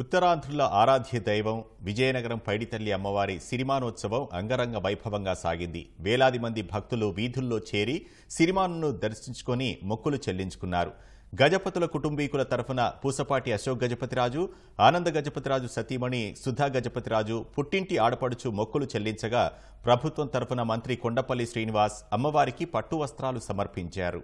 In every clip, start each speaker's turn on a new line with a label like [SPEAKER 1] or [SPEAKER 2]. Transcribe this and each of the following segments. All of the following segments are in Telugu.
[SPEAKER 1] ఉత్తరాంధ్రుల ఆరాధ్య దైవం విజయనగరం పైడితల్లి అమ్మవారి సిరిమానోత్సవం అంగరంగ వైభవంగా సాగింది వేలాది మంది భక్తులు వీధుల్లో చేరి సిరిమాను దర్శించుకొని మొక్కులు చెల్లించుకున్నారు గజపతుల కుటుంబీకుల తరఫున పూసపాటి అశోక్ గజపతిరాజు ఆనంద గజపతిరాజు సతీమణి సుధా గజపతిరాజు పుట్టింటి ఆడపడుచు మొక్కులు చెల్లించగా ప్రభుత్వం తరఫున మంత్రి కొండపల్లి శ్రీనివాస్ అమ్మవారికి పట్టు వస్త్రాలు సమర్పించారు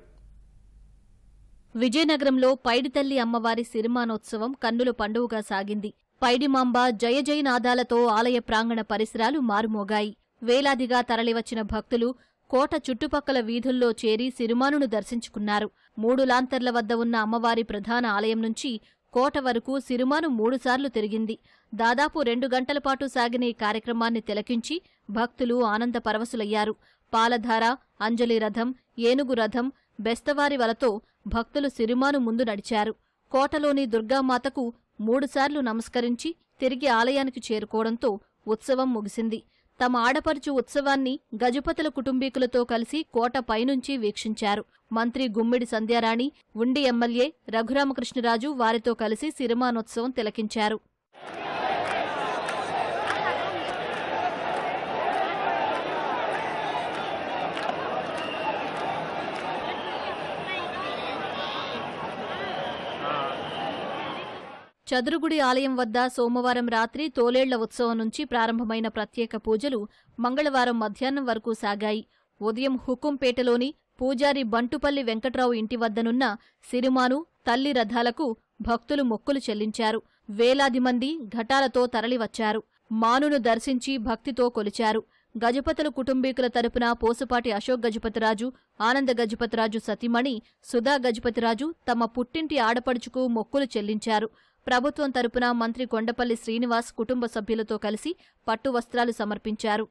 [SPEAKER 2] విజయనగరంలో పైడితల్లి అమ్మవారి సిరిమానోత్సవం కన్నుల పండువుగా సాగింది పైడిమాంబ జయ జయనాదాలతో ఆలయ ప్రాంగణ పరిసరాలు మారుమోగాయి వేలాదిగా తరలివచ్చిన భక్తులు కోట చుట్టుపక్కల వీధుల్లో చేరి సిరిమానును దర్శించుకున్నారు మూడు లాంతర్ల వద్ద ఉన్న అమ్మవారి ప్రధాన ఆలయం నుంచి కోట వరకు సిరిమాను మూడుసార్లు తిరిగింది దాదాపు రెండు గంటల పాటు సాగిన ఈ కార్యక్రమాన్ని తిలకించి భక్తులు ఆనంద పరవశులయ్యారు పాలధార అంజలి రథం ఏనుగు రథం బెస్తవారి వలతో భక్తులు సిరిమాను ముందు నడిచారు కోటలోని దుర్గామాతకు మూడుసార్లు నమస్కరించి తిరిగి ఆలయానికి చేరుకోవడంతో ఉత్సవం ముగిసింది తమ ఆడపరుచు ఉత్సవాన్ని గజపతుల కుటుంబీకులతో కలిసి కోట పైనుంచి వీక్షించారు మంత్రి గుమ్మిడి సంధ్యారాణి ఉండి ఎమ్మెల్యే రఘురామకృష్ణరాజు వారితో కలిసి సిరిమానోత్సవం తిలకించారు చదురుగుడి ఆలయం వద్ద సోమవారం రాత్రి తోలేళ్ల ఉత్సవం నుంచి ప్రారంభమైన ప్రత్యేక పూజలు మంగళవారం మధ్యాహ్నం వరకు సాగాయి ఉదయం హుకుంపేటలోని పూజారి బంటుపల్లి వెంకట్రావు ఇంటి వద్దనున్న సిరిమాను తల్లి రథాలకు భక్తులు మొక్కులు చెల్లించారు వేలాది మంది ఘటాలతో తరలివచ్చారు మానును దర్శించి భక్తితో కొలిచారు గజపతుల కుటుంబీకుల తరపున పోసుపాటి అశోక్ గజపతిరాజు ఆనంద గజపతిరాజు సతీమణి సుధా గజపతిరాజు తమ పుట్టింటి ఆడపడుచుకు మొక్కులు చెల్లించారు ప్రభుత్వం తరపున మంత్రి కొండపల్లి శ్రీనివాస్ కుటుంబ సభ్యులతో కలిసి పట్టు వస్త్రాలు సమర్పించారు